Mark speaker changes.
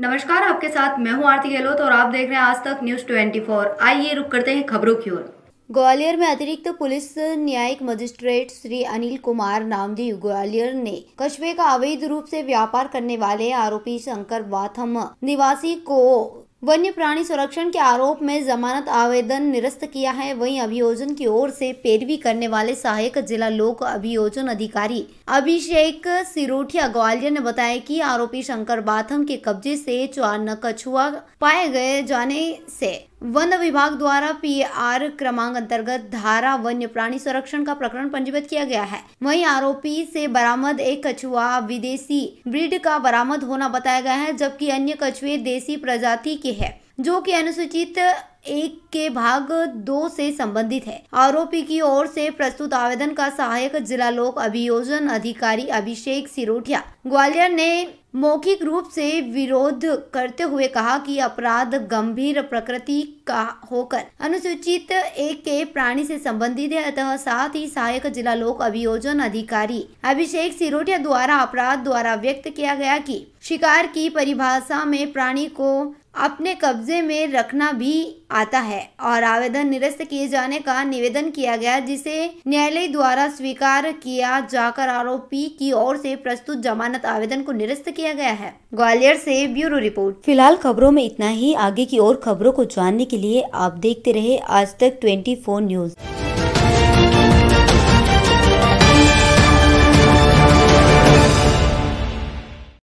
Speaker 1: नमस्कार आपके साथ मैं हूं आरती गहलोत और आप देख रहे हैं आज तक न्यूज 24 आइए रुक करते हैं खबरों की ओर
Speaker 2: ग्वालियर में अतिरिक्त तो पुलिस न्यायिक मजिस्ट्रेट श्री अनिल कुमार नामदेव ग्वालियर ने कस्बे का अवैध रूप से व्यापार करने वाले आरोपी शंकर वाथम निवासी को वन्य प्राणी संरक्षण के आरोप में जमानत आवेदन निरस्त किया है वहीं अभियोजन की ओर से पैरवी करने वाले सहायक जिला लोक अभियोजन अधिकारी अभिषेक सिरोठिया ग्वालियर ने बताया कि आरोपी शंकर बाथम के कब्जे से चार नकछुआ पाए गए जाने से वन विभाग द्वारा पीआर क्रमांक अंतर्गत धारा वन्य प्राणी संरक्षण का प्रकरण पंजीबद्ध किया गया है वहीं आरोपी से बरामद एक कछुआ विदेशी ब्रिड का बरामद होना बताया गया है जबकि अन्य कछुए देसी प्रजाति के हैं जो कि अनुसूचित एक के भाग दो से संबंधित है आरोपी की ओर से प्रस्तुत आवेदन का सहायक जिला लोक अभियोजन अधिकारी अभिषेक सिरोठिया ग्वालियर ने मौखिक रूप से विरोध करते हुए कहा कि अपराध गंभीर प्रकृति का होकर अनुसूचित एक के प्राणी से संबंधित है अतः साथ ही सहायक जिला लोक अभियोजन अधिकारी अभिषेक सिरोटिया द्वारा अपराध द्वारा व्यक्त किया गया कि शिकार की परिभाषा में प्राणी को अपने कब्जे में रखना भी आता है और आवेदन निरस्त किए जाने का निवेदन किया गया जिसे न्यायालय द्वारा स्वीकार किया जाकर आरोपी की ओर से प्रस्तुत जमानत आवेदन को निरस्त किया किया गया है ग्वालियर से ब्यूरो रिपोर्ट फिलहाल खबरों में इतना ही आगे की और खबरों को जानने के लिए आप देखते रहे आज तक ट्वेंटी न्यूज़